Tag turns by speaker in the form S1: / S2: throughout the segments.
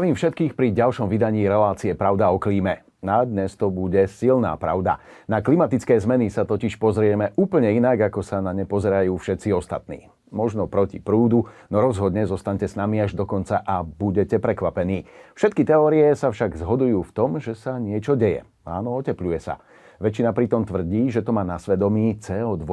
S1: Zdravím všetkých pri ďalšom vydaní relácie Pravda o klíme. Na dnes to bude silná pravda. Na klimatické zmeny sa totiž pozrieme úplne inak, ako sa na ne pozerajú všetci ostatní. Možno proti prúdu, no rozhodne zostaňte s nami až do konca a budete prekvapení. Všetky teórie sa však zhodujú v tom, že sa niečo deje. Áno, otepluje sa. Väčšina pritom tvrdí, že to má na svedomí CO2.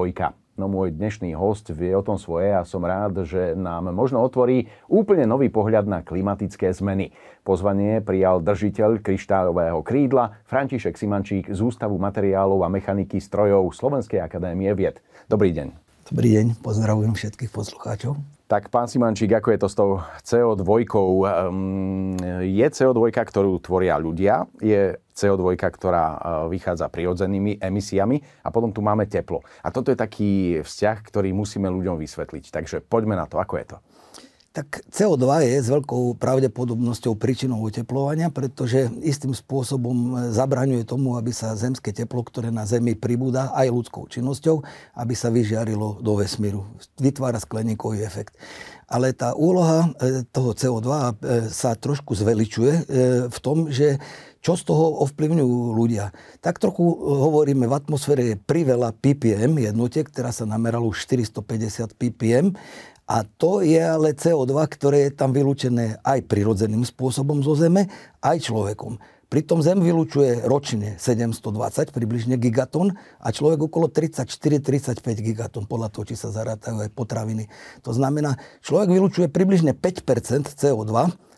S1: No môj dnešný host vie o tom svoje a som rád, že nám možno otvorí úplne nový pohľad na klimatické zmeny. Pozvanie prijal držiteľ kryštálového krídla František Simančík z Ústavu materiálov a mechaniky strojov Slovenskej akadémie vied. Dobrý deň.
S2: Dobrý deň, pozdravujem všetkých poslucháčov.
S1: Tak pán Simančík, ako je to s tou CO2? Ehm, je CO2, ktorú tvoria ľudia, je CO2, ktorá eh, vychádza prirodzenými emisiami a potom tu máme teplo. A toto je taký vzťah, ktorý musíme ľuďom vysvetliť. Takže poďme na to, ako je to.
S2: Tak CO2 je s veľkou pravdepodobnosťou príčinou oteplovania, pretože istým spôsobom e, zabraňuje tomu, aby sa zemské teplo, ktoré na Zemi pribúda aj ľudskou činnosťou, aby sa vyžiarilo do vesmíru. Vytvára skleníkový efekt. Ale tá úloha e, toho CO2 e, sa trošku zveličuje v tom, že čo z toho ovplyvňujú ľudia. Tak trochu hovoríme, v atmosfére je priveľa ppm jednotiek, ktorá sa nameralo už 450 ppm a to je ale CO2, ktoré je tam vylúčené aj prirodzeným spôsobom zo Zeme, aj človekom. Pritom Zem vylučuje ročne 720 približne gigaton a človek okolo 34-35 gigaton, podľa toho, či sa zarátajú aj potraviny. To znamená, človek vylučuje približne 5 CO2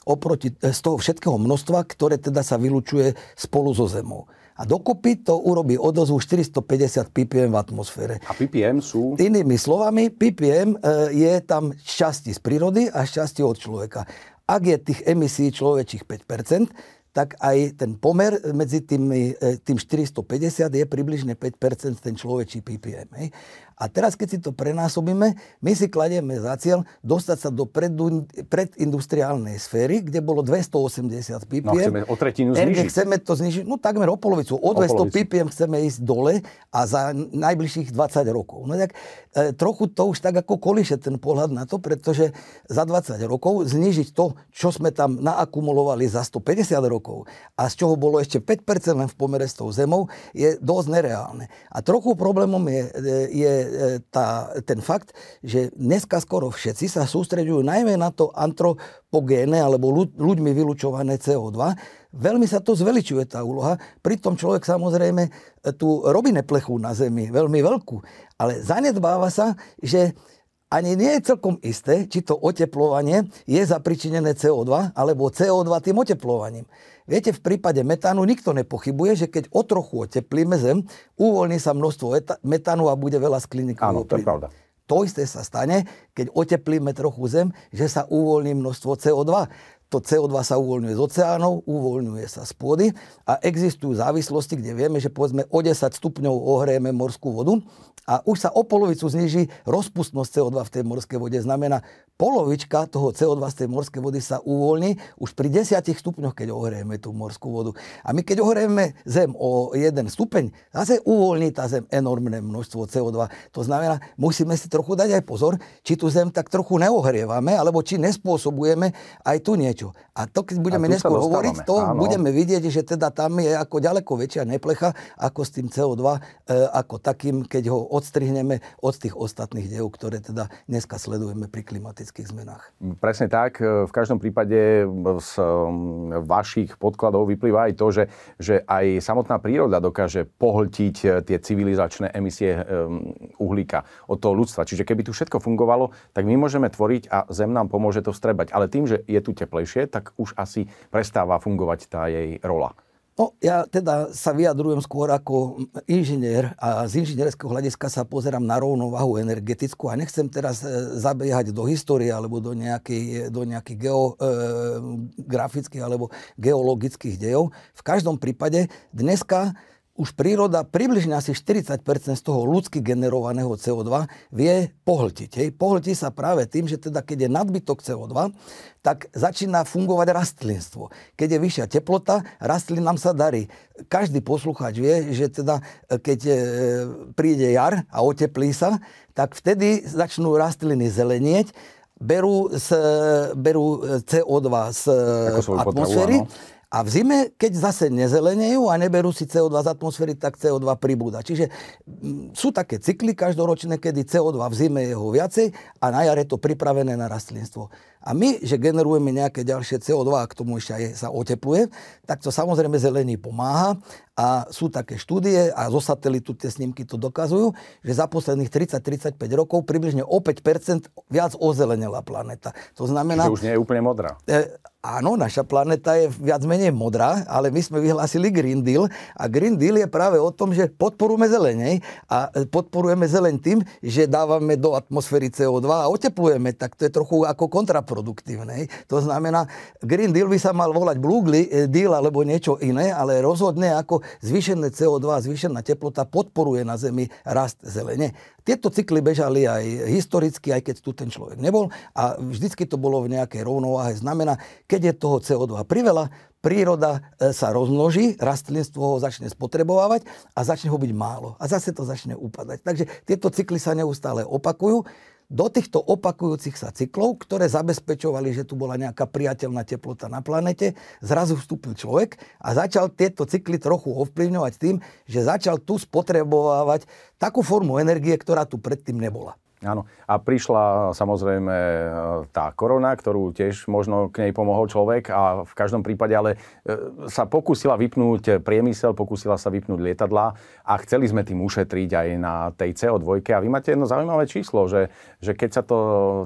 S2: oproti, eh, z toho všetkého množstva, ktoré teda sa vylučuje spolu so Zemou. A dokopy to urobí odozvu 450 ppm v atmosfére.
S1: A ppm sú?
S2: Inými slovami, ppm e, je tam šťastie z prírody a šťastie od človeka. Ak je tých emisí človečích 5 tak aj ten pomer medzi e, tým, tým 450 je približne 5 ten človečí ppm. Hej. A teraz, keď si to prenásobíme, my si kladieme za cieľ dostať sa do predindustriálnej sféry, kde bolo 280 ppm. No, chceme
S1: o tretinu znižiť. Chceme
S2: to znižiť, no takmer o polovicu. O, o 200 polovicu. ppm chceme ísť dole a za najbližších 20 rokov. No tak e, trochu to už tak ako koliše ten pohľad na to, pretože za 20 rokov znižiť to, čo sme tam naakumulovali za 150 rokov a z čoho bolo ešte 5% len v pomere s tou zemou, je dosť nereálne. A trochu problémom je, e, je E, tá, ten fakt, že dneska skoro všetci sa sústreďujú najmä na to antropogéne alebo ľuďmi vylučované CO2, veľmi sa to zveličuje tá úloha, pritom človek samozrejme tu robí neplechu na Zemi, veľmi veľkú, ale zanedbáva sa, že ani nie je celkom isté, či to oteplovanie je zapričinené CO2 alebo CO2 tým oteplovaním. Viete, v prípade metánu nikto nepochybuje, že keď o trochu oteplíme Zem, uvoľní sa množstvo metánu a bude veľa skliníkov. Áno, to je pravda. To isté sa stane, keď oteplíme trochu Zem, že sa uvoľní množstvo CO2 to CO2 sa uvoľňuje z oceánov, uvoľňuje sa z pôdy a existujú závislosti, kde vieme, že povedzme o 10 stupňov ohrieme morskú vodu a už sa o polovicu zniží rozpustnosť CO2 v tej morskej vode. Znamená, polovička toho CO2 z tej morskej vody sa uvoľní už pri 10 stupňoch, keď ohrieme tú morskú vodu. A my keď ohrieme Zem o 1 stupeň, zase uvoľní tá Zem enormné množstvo CO2. To znamená, musíme si trochu dať aj pozor, či tú Zem tak trochu neohrievame, alebo či nespôsobujeme aj tu niečo niečo. A to, keď budeme neskôr hovoriť, to áno. budeme vidieť, že teda tam je ako ďaleko väčšia neplecha ako s tým CO2, e, ako takým, keď ho odstrihneme od tých ostatných dejú, ktoré teda dneska sledujeme pri klimatických zmenách.
S1: Presne tak. E, v každom prípade z vašich podkladov vyplýva aj to, že, že aj samotná príroda dokáže pohltiť e, tie civilizačné emisie e, uhlíka od toho ľudstva. Čiže keby tu všetko fungovalo, tak my môžeme tvoriť a Zem nám pomôže to vstrebať. Ale tým, že je tu teplejšie, dlhodobejšie, tak už asi prestáva fungovať tá jej rola.
S2: No, ja teda sa vyjadrujem skôr ako inžinier a z inžinierského hľadiska sa pozerám na rovnovahu energetickú a nechcem teraz e, zabiehať do histórie alebo do nejakých, do nejakých geografických e, alebo geologických dejov. V každom prípade dneska už príroda približne asi 40% z toho ľudsky generovaného CO2 vie pohltiť. Hej. Pohltí sa práve tým, že teda keď je nadbytok CO2, tak začína fungovať rastlinstvo. Keď je vyššia teplota, rastlinám sa darí. Každý poslucháč vie, že teda e, keď e, príde jar a oteplí sa, tak vtedy začnú rastliny zelenieť, berú, e, z, berú CO2 z atmosféry. Potrebu, a v zime, keď zase nezelenejú a neberú si CO2 z atmosféry, tak CO2 pribúda. Čiže mm, sú také cykly každoročné, kedy CO2 v zime je ho viacej a na jar je to pripravené na rastlinstvo. A my, že generujeme nejaké ďalšie CO2 a k tomu ešte aj sa otepluje, tak to samozrejme zelení pomáha a sú také štúdie a zo satelitu tie snímky to dokazujú, že za posledných 30-35 rokov približne o 5% viac ozelenela planéta. To znamená... Že už
S1: nie je úplne modrá.
S2: E, Áno, naša planéta je viac menej modrá, ale my sme vyhlásili Green Deal a Green Deal je práve o tom, že podporujeme zelenej a e, podporujeme zeleň tým, že dávame do atmosféry CO2 a oteplujeme, tak to je trochu ako kontraproduktívne. To znamená, Green Deal by sa mal volať Blue e, Deal alebo niečo iné, ale rozhodne ako zvýšené CO2, zvýšená teplota podporuje na Zemi rast zelene. Tieto cykly bežali aj historicky, aj keď tu ten človek nebol a vždycky to bolo v nejakej rovnováhe. Znamená, keď je toho CO2 priveľa, príroda e, sa rozmnoží, rastlinstvo ho začne spotrebovávať a začne ho byť málo. A zase to začne upadať. Takže tieto cykly sa neustále opakujú. Do týchto opakujúcich sa cyklov, ktoré zabezpečovali, že tu bola nejaká priateľná teplota na planete, zrazu vstúpil človek a začal tieto cykly trochu ovplyvňovať tým, že začal tu spotrebovávať takú formu energie, ktorá tu predtým nebola.
S1: Áno. A prišla e, samozrejme e, tá korona, ktorú tiež možno k nej pomohol človek a v každom prípade ale e, sa pokúsila vypnúť priemysel, pokúsila sa vypnúť lietadla a chceli sme tým ušetriť aj na tej CO2. A vy máte jedno zaujímavé číslo, že, že keď sa to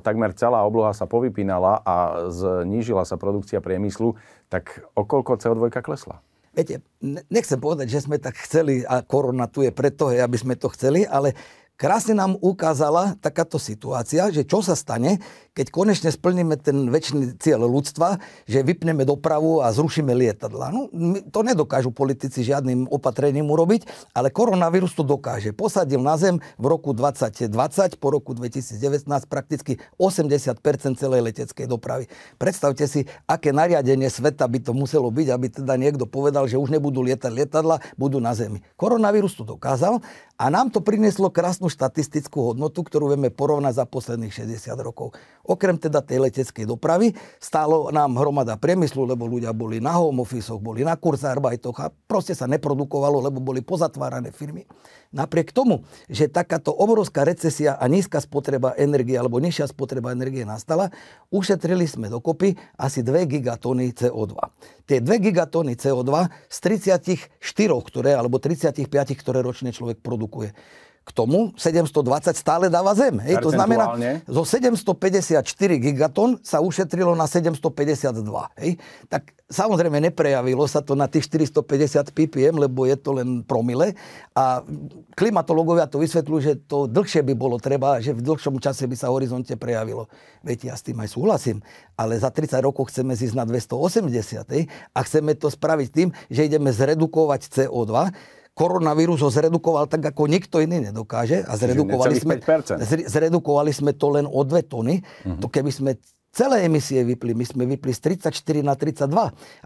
S1: takmer celá obloha sa povypínala a znížila sa produkcia priemyslu, tak okolko CO2 klesla?
S2: Viete, nechcem povedať, že sme tak chceli a korona tu je preto, aby sme to chceli, ale krásne nám ukázala takáto situácia, že čo sa stane, keď konečne splníme ten väčší cieľ ľudstva, že vypneme dopravu a zrušíme lietadla. No, to nedokážu politici žiadnym opatrením urobiť, ale koronavírus to dokáže. Posadil na zem v roku 2020, po roku 2019 prakticky 80 celej leteckej dopravy. Predstavte si, aké nariadenie sveta by to muselo byť, aby teda niekto povedal, že už nebudú lietať lietadla, budú na zemi. Koronavírus to dokázal a nám to prinieslo krásnu štatistickú hodnotu, ktorú vieme porovnať za posledných 60 rokov. Okrem teda tej leteckej dopravy stálo nám hromada priemyslu, lebo ľudia boli na home office, boli na kurzarbajtoch a proste sa neprodukovalo, lebo boli pozatvárané firmy. Napriek tomu, že takáto obrovská recesia a nízka spotreba energie alebo nižšia spotreba energie nastala, ušetrili sme dokopy asi 2 gigatóny CO2. Tie 2 gigatóny CO2 z 34, ktoré, alebo 35, ktoré ročne človek produkuje k tomu 720 stále dáva zem. Hej, to znamená, zo 754 gigatón sa ušetrilo na 752. Hej. Tak samozrejme neprejavilo sa to na tých 450 ppm, lebo je to len promile. A klimatológovia to vysvetľujú, že to dlhšie by bolo treba, že v dlhšom čase by sa horizonte prejavilo. Viete, ja s tým aj súhlasím, ale za 30 rokov chceme zísť na 280 hej, a chceme to spraviť tým, že ideme zredukovať CO2 koronavírus ho zredukoval tak, ako nikto iný nedokáže. A zredukovali, sme, zredukovali sme to len o dve tony. Mm-hmm. To keby sme celé emisie vypli, my sme vypli z 34 na 32,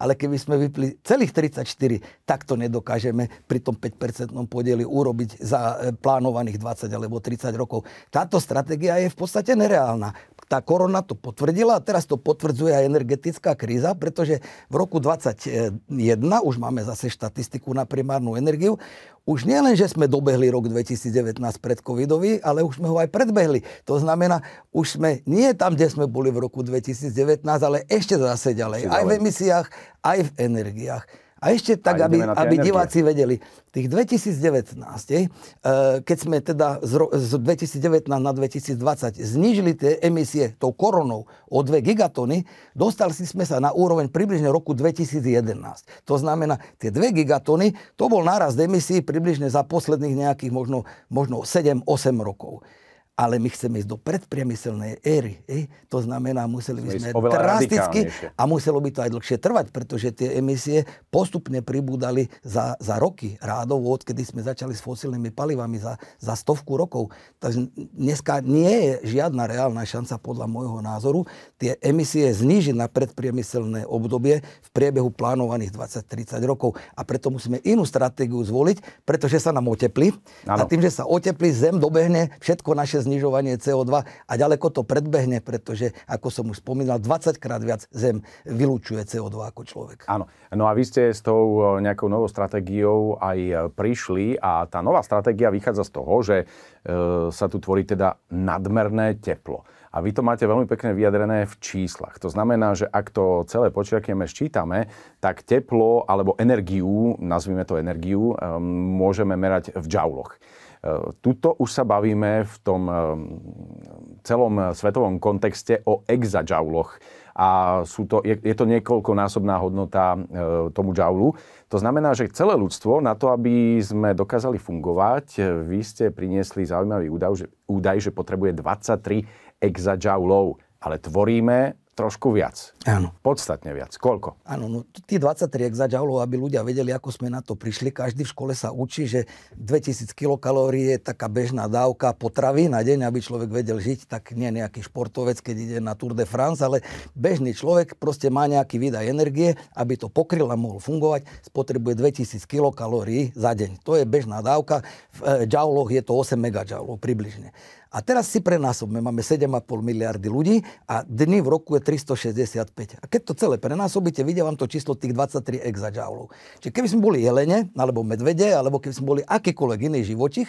S2: ale keby sme vypli celých 34, tak to nedokážeme pri tom 5 podieli urobiť za e, plánovaných 20 alebo 30 rokov. Táto stratégia je v podstate nereálna tá korona to potvrdila a teraz to potvrdzuje aj energetická kríza, pretože v roku 2021, už máme zase štatistiku na primárnu energiu, už nie len, že sme dobehli rok 2019 pred covidový, ale už sme ho aj predbehli. To znamená, už sme nie tam, kde sme boli v roku 2019, ale ešte zase ďalej. Aj v emisiách, aj v energiách. A ešte tak, a aby, aby diváci vedeli, tých 2019, eh, keď sme teda z 2019 na 2020 znížili tie emisie tou koronou o 2 gigatony, dostali sme sa na úroveň približne roku 2011. To znamená, tie 2 gigatony, to bol náraz emisí približne za posledných nejakých možno, možno 7-8 rokov ale my chceme ísť do predpriemyselnej éry. E? To znamená, museli by sme drasticky a muselo by to aj dlhšie trvať, pretože tie emisie postupne pribúdali za, za roky rádov, odkedy sme začali s fosílnymi palivami za, za stovku rokov. Takže dneska nie je žiadna reálna šanca podľa môjho názoru tie emisie znižiť na predpriemyselné obdobie v priebehu plánovaných 20-30 rokov. A preto musíme inú stratégiu zvoliť, pretože sa nám oteplí. Ano. A tým, že sa oteplí, zem dobehne všetko naše znižovanie CO2 a ďaleko to predbehne, pretože, ako som už spomínal, 20 krát viac Zem vylúčuje CO2 ako človek.
S1: Áno. No a vy ste s tou e, nejakou novou stratégiou aj e, prišli a tá nová stratégia vychádza z toho, že e, sa tu tvorí teda nadmerné teplo. A vy to máte veľmi pekne vyjadrené v číslach. To znamená, že ak to celé počiakneme, ščítame, tak teplo alebo energiu, nazvime to energiu, môžeme merať v džauloch. Tuto už sa bavíme v tom eh, celom svetovom kontexte o exajouloch a sú to, je, je to niekoľkonásobná hodnota e, tomu džaulu. To znamená, že celé ľudstvo na to, aby sme dokázali fungovať, eh, vy ste priniesli zaujímavý údaj, že, údaj, že potrebuje 23 exajoulov, ale tvoríme trošku viac. Áno. Podstatne viac. Koľko?
S2: Áno, no tí 23 exajoulov, aby ľudia vedeli, ako sme na to prišli. Každý v škole sa učí, že 2000 kilokalórií je taká bežná dávka potravy na deň, aby človek vedel žiť, tak nie nejaký športovec, keď ide na Tour de France, ale bežný človek proste má nejaký výdaj energie, aby to pokryl a mohol fungovať, spotrebuje 2000 kilokalórií za deň. To je bežná dávka. V džauloch e, je to 8 megajoulov približne. A teraz si prenásobme, máme 7,5 miliardy ľudí a dny v roku je 365. A keď to celé prenásobíte, vidia vám to číslo tých 23 exajoulov. Čiže keby sme boli jelene, alebo medvede, alebo keby sme boli akýkoľvek iný živočich,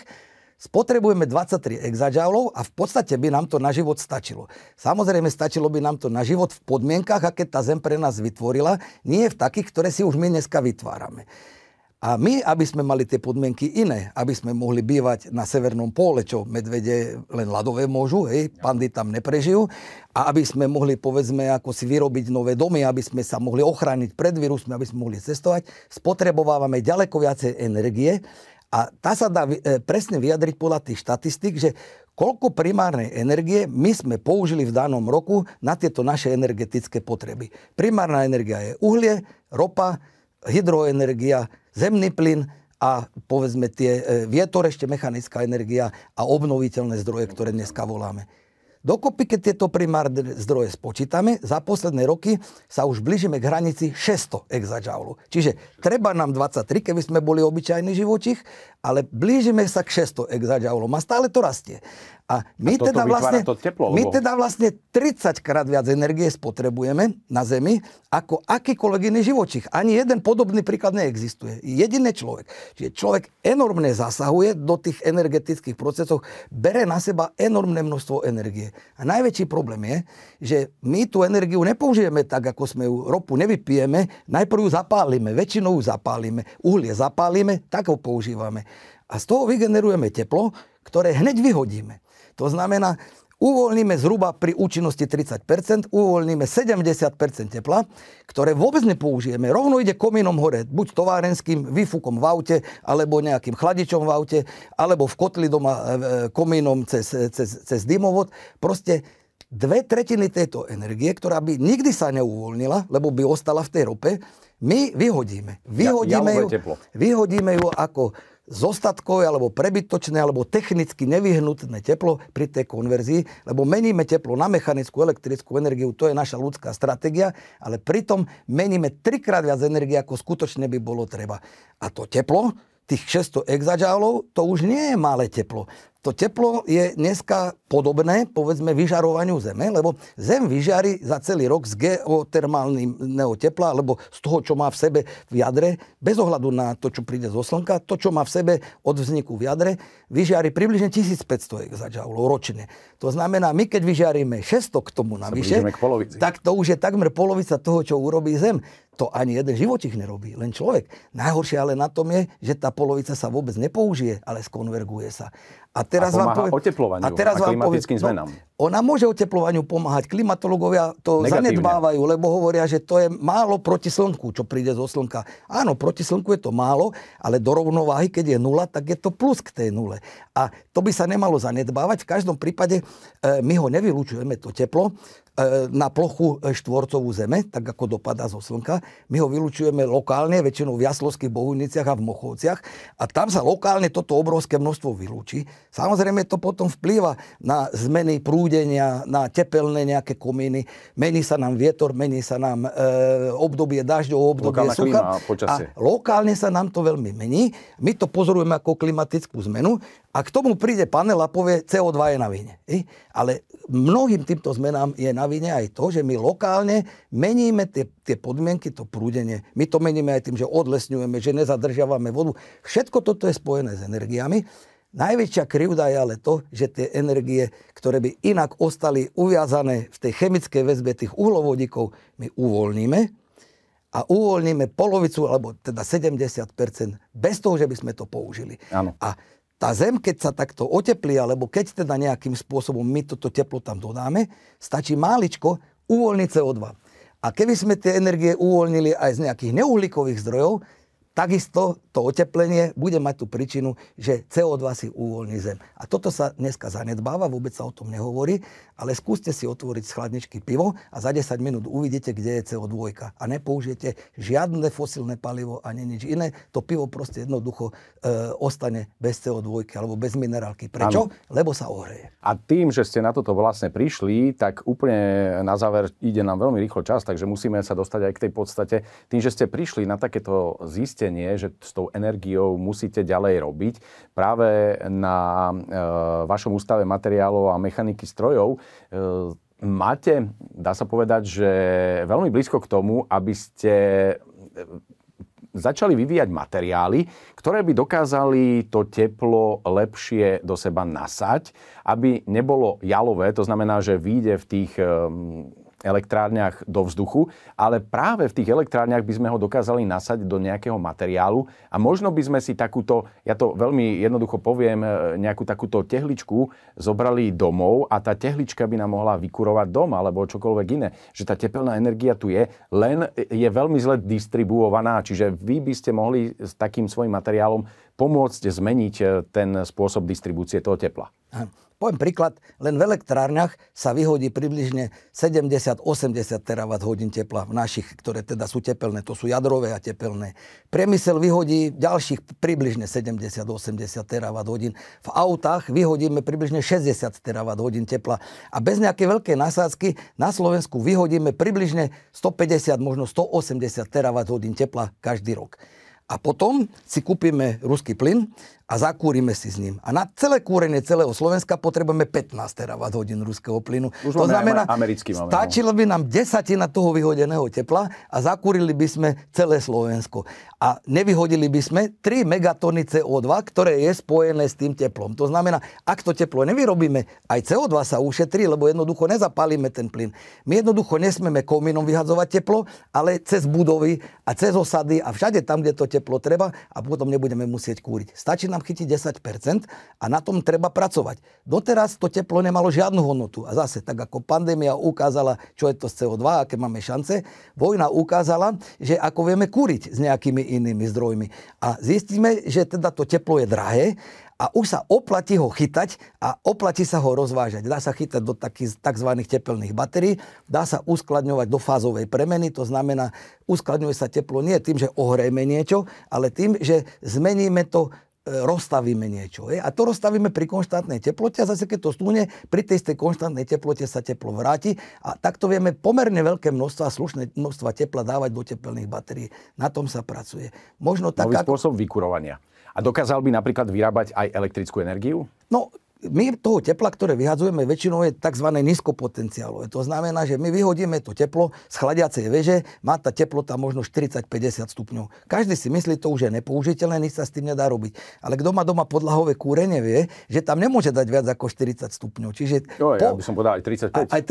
S2: spotrebujeme 23 exajoulov a v podstate by nám to na život stačilo. Samozrejme, stačilo by nám to na život v podmienkach, aké tá Zem pre nás vytvorila, nie v takých, ktoré si už my dneska vytvárame. A my, aby sme mali tie podmienky iné, aby sme mohli bývať na severnom pole, čo medvede len ľadové môžu, hej, pandy tam neprežijú, a aby sme mohli, povedzme, ako si vyrobiť nové domy, aby sme sa mohli ochrániť pred vírusmi, aby sme mohli cestovať, spotrebovávame ďaleko viacej energie a tá sa dá e, presne vyjadriť podľa tých štatistík, že koľko primárnej energie my sme použili v danom roku na tieto naše energetické potreby. Primárna energia je uhlie, ropa, hydroenergia, zemný plyn a povedzme tie e, vietor, ešte mechanická energia a obnoviteľné zdroje, ktoré dneska voláme. Dokopy, keď tieto primárne zdroje spočítame, za posledné roky sa už blížime k hranici 600 exajoulov. Čiže treba nám 23, keby sme boli obyčajní živočich, ale blížime sa k 600 exajoulom a stále to rastie. A my, a teda vlastne, to teplo, my teda vlastne 30 krát viac energie spotrebujeme na Zemi ako akýkoľvek iný živočich. Ani jeden podobný príklad neexistuje. Jediný človek. Čiže človek enormne zasahuje do tých energetických procesov, bere na seba enormné množstvo energie. A najväčší problém je, že my tú energiu nepoužijeme tak, ako sme ju ropu nevypijeme, najprv ju zapálime, väčšinou ju zapálime, uhlie zapálime, tak ho používame. A z toho vygenerujeme teplo, ktoré hneď vyhodíme. To znamená, uvoľníme zhruba pri účinnosti 30%, uvoľníme 70% tepla, ktoré vôbec nepoužijeme. Rovno ide komínom hore, buď továrenským výfukom v aute, alebo nejakým chladičom v aute, alebo v kotli doma e, e, komínom cez, cez, cez dymovod. Proste dve tretiny tejto energie, ktorá by nikdy sa neuvoľnila, lebo by ostala v tej rope, my vyhodíme. Vyhodíme, ja, ja ju, teplo. vyhodíme ju ako zostatkové alebo prebytočné alebo technicky nevyhnutné teplo pri tej konverzii, lebo meníme teplo na mechanickú elektrickú energiu, to je naša ľudská stratégia, ale pritom meníme trikrát viac energie, ako skutočne by bolo treba. A to teplo, tých 600 exažálov, to už nie je malé teplo to teplo je dneska podobné, povedzme, vyžarovaniu Zeme, lebo Zem vyžari za celý rok z geotermálneho tepla, alebo z toho, čo má v sebe v jadre, bez ohľadu na to, čo príde zo Slnka, to, čo má v sebe od vzniku v jadre, vyžari približne 1500 džavlo ročne. To znamená, my keď vyžiaríme 600 k tomu navyše, k tak to už je takmer polovica toho, čo urobí Zem. To ani jeden životich nerobí, len človek. Najhoršie ale na tom je, že tá polovica sa vôbec nepoužije, ale skonverguje sa. A teraz a vám poviem, a, teraz a vám poviem, No, ona môže oteplovaniu pomáhať. Klimatológovia to Negatívne. zanedbávajú, lebo hovoria, že to je málo proti slnku, čo príde zo slnka. Áno, proti slnku je to málo, ale do rovnováhy, keď je nula, tak je to plus k tej nule. A to by sa nemalo zanedbávať. V každom prípade e, my ho nevylučujeme, to teplo, e, na plochu e, štvorcovú zeme, tak ako dopadá zo slnka. My ho vylučujeme lokálne, väčšinou v Jaslovských Bohuniciach a v Mochovciach. A tam sa lokálne toto obrovské množstvo vylúči. Samozrejme, to potom vplýva na zmeny prúdu prúdenia, na tepelné nejaké komíny. Mení sa nám vietor, mení sa nám e, obdobie dažďov, obdobie Lokálna sucha. a, a lokálne sa nám to veľmi mení. My to pozorujeme ako klimatickú zmenu a k tomu príde panel a povie, CO2 je na vine. I? Ale mnohým týmto zmenám je na vine aj to, že my lokálne meníme tie, tie podmienky, to prúdenie. My to meníme aj tým, že odlesňujeme, že nezadržiavame vodu. Všetko toto je spojené s energiami. Najväčšia krivda je ale to, že tie energie, ktoré by inak ostali uviazané v tej chemickej väzbe tých uhlovodíkov, my uvoľníme a uvoľníme polovicu, alebo teda 70 bez toho, že by sme to použili. Ano. A tá zem, keď sa takto oteplí, alebo keď teda nejakým spôsobom my toto teplo tam dodáme, stačí máličko uvoľniť CO2. A keby sme tie energie uvoľnili aj z nejakých neuhlíkových zdrojov, takisto to oteplenie bude mať tú príčinu, že CO2 si uvoľní zem. A toto sa dneska zanedbáva, vôbec sa o tom nehovorí, ale skúste si otvoriť z chladničky pivo a za 10 minút uvidíte, kde je CO2 a nepoužijete žiadne fosilné palivo ani nič iné. To pivo proste jednoducho e, ostane bez CO2 alebo bez minerálky. Prečo? Ano. Lebo sa ohreje.
S1: A tým, že ste na toto vlastne prišli, tak úplne na záver ide nám veľmi rýchlo čas, takže musíme sa dostať aj k tej podstate. Tým, že ste prišli na takéto zistenie, že s tou energiou musíte ďalej robiť. Práve na e, vašom ústave materiálov a mechaniky strojov e, máte, dá sa povedať, že veľmi blízko k tomu, aby ste e, začali vyvíjať materiály, ktoré by dokázali to teplo lepšie do seba nasať, aby nebolo jalové, to znamená, že vyjde v tých elektrárniach do vzduchu, ale práve v tých elektrárniach by sme ho dokázali nasať do nejakého materiálu a možno by sme si takúto, ja to veľmi jednoducho poviem, e, nejakú takúto tehličku zobrali domov a tá tehlička by nám mohla vykurovať dom alebo čokoľvek iné. Že tá tepelná energia tu je, len je veľmi zle distribuovaná, čiže vy by ste mohli s takým svojim materiálom pomôcť zmeniť e, ten spôsob distribúcie toho tepla.
S2: Aha. Poviem príklad, len v elektrárniach sa vyhodí približne 70-80 terawatt hodín tepla v našich, ktoré teda sú tepelné, to sú jadrové a tepelné. Priemysel vyhodí ďalších približne 70-80 terawatt hodín. V autách vyhodíme približne 60 terawatt hodín tepla a bez nejakej veľkej nasádzky na Slovensku vyhodíme približne 150, možno 180 terawatt hodín tepla každý rok a potom si kúpime ruský plyn a zakúrime si s ním. A na celé kúrenie celého Slovenska potrebujeme 15 terawatt hodín ruského plynu. Už to znamená, americký máme, no. stačilo by nám desatina toho vyhodeného tepla a zakúrili by sme celé Slovensko. A nevyhodili by sme 3 megatony CO2, ktoré je spojené s tým teplom. To znamená, ak to teplo nevyrobíme, aj CO2 sa ušetrí, lebo jednoducho nezapálime ten plyn. My jednoducho nesmeme komínom vyhadzovať teplo, ale cez budovy a cez osady a všade tam, kde to teplo teplo treba a potom nebudeme musieť kúriť. Stačí nám chytiť 10% a na tom treba pracovať. Doteraz to teplo nemalo žiadnu hodnotu. A zase, tak ako pandémia ukázala, čo je to z CO2, aké máme šance, vojna ukázala, že ako vieme kúriť s nejakými inými zdrojmi. A zistíme, že teda to teplo je drahé a už sa oplatí ho chytať a oplatí sa ho rozvážať. Dá sa chytať do takých tzv. tepelných batérií, dá sa uskladňovať do fázovej premeny, to znamená, uskladňuje sa teplo nie tým, že ohrejme niečo, ale tým, že zmeníme to e, rozstavíme niečo. Je? A to rozstavíme pri konštantnej teplote a zase keď to stúne, pri tej istej konštantnej teplote sa teplo vráti a takto vieme pomerne veľké množstva, slušné množstva tepla dávať do tepelných batérií. Na tom sa pracuje.
S1: Možno tak, Nový spôsob vykurovania. A dokázal by napríklad vyrábať aj elektrickú energiu? No, my toho tepla, ktoré
S2: vyhadzujeme, väčšinou je tzv. nízkopotenciálové. To znamená, že my vyhodíme to teplo z chladiacej veže, má tá teplota možno 40-50 stupňov. Každý si myslí, to už je nepoužiteľné, nič sa s tým nedá robiť. Ale kto má doma podlahové kúrenie, vie, že tam nemôže dať viac ako 40 stupňov. Čiže jo, po... by
S1: som povedal aj 35. A aj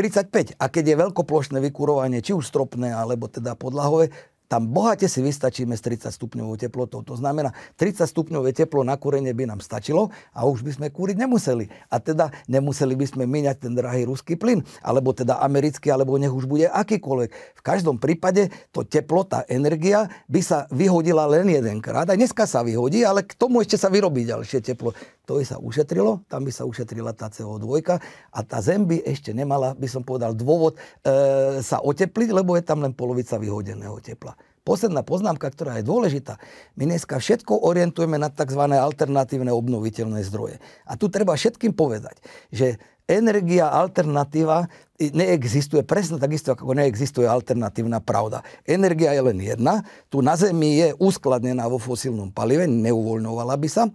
S2: 35. A keď je veľkoplošné vykurovanie, či už stropné, alebo teda podlahové, tam bohate si vystačíme s 30 stupňovou teplotou. To znamená, 30 stupňové teplo na kúrenie by nám stačilo a už by sme kúriť nemuseli. A teda nemuseli by sme míňať ten drahý ruský plyn, alebo teda americký, alebo nech už bude akýkoľvek. V každom prípade to teplo, tá energia by sa vyhodila len jedenkrát. A dneska sa vyhodí, ale k tomu ešte sa vyrobí ďalšie teplo. To by sa ušetrilo, tam by sa ušetrila tá CO2 a tá zem by ešte nemala, by som povedal, dôvod e, sa otepliť, lebo je tam len polovica vyhodeného tepla posledná poznámka, ktorá je dôležitá. My dneska všetko orientujeme na tzv. alternatívne obnoviteľné zdroje. A tu treba všetkým povedať, že energia alternatíva neexistuje presne takisto, ako neexistuje alternatívna pravda. Energia je len jedna, tu na Zemi je uskladnená vo fosílnom palive, neuvoľňovala by sa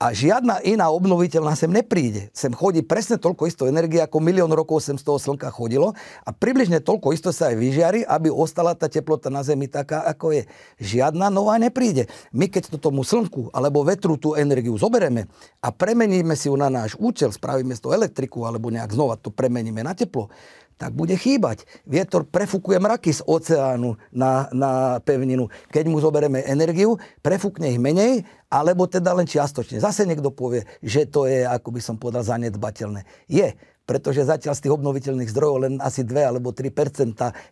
S2: a žiadna iná obnoviteľná sem nepríde. Sem chodí presne toľko isto energie, ako milión rokov sem z toho slnka chodilo a približne toľko isto sa aj vyžiari, aby ostala tá teplota na Zemi taká, ako je. Žiadna nová nepríde. My keď to tomu slnku alebo vetru tú energiu zobereme a premeníme si ju na náš účel, spravíme z toho elektriku alebo nejak znova to premeníme na teplo, tak bude chýbať. Vietor prefúkuje mraky z oceánu na, na pevninu. Keď mu zoberieme energiu, prefúkne ich menej, alebo teda len čiastočne. Zase niekto povie, že to je, ako by som povedal, zanedbateľné. Je, pretože zatiaľ z tých obnoviteľných zdrojov len asi 2 alebo 3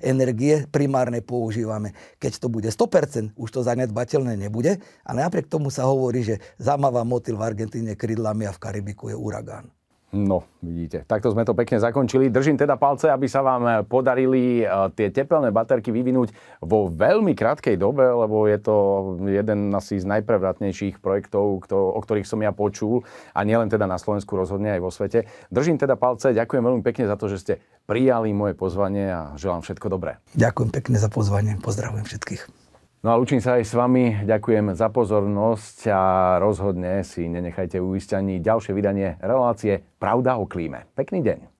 S2: energie primárne používame. Keď to bude 100 už to zanedbateľné nebude, A napriek tomu sa hovorí, že zamáva motil v Argentíne krídlami a v Karibiku je uragán.
S1: No, vidíte, takto sme to pekne zakončili. Držím teda palce, aby sa vám eh, podarili eh, tie tepelné baterky vyvinúť vo veľmi krátkej dobe, lebo je to jeden asi z najprevratnejších projektov, o ktorých som ja počul a nielen teda na Slovensku, rozhodne aj vo svete. Držím teda palce, ďakujem veľmi pekne za to, že ste prijali moje pozvanie a želám všetko dobré.
S2: Ďakujem pekne za pozvanie, pozdravujem všetkých.
S1: No a učím sa aj s vami. Ďakujem za pozornosť a rozhodne si nenechajte uísť ani ďalšie vydanie relácie Pravda o klíme. Pekný deň.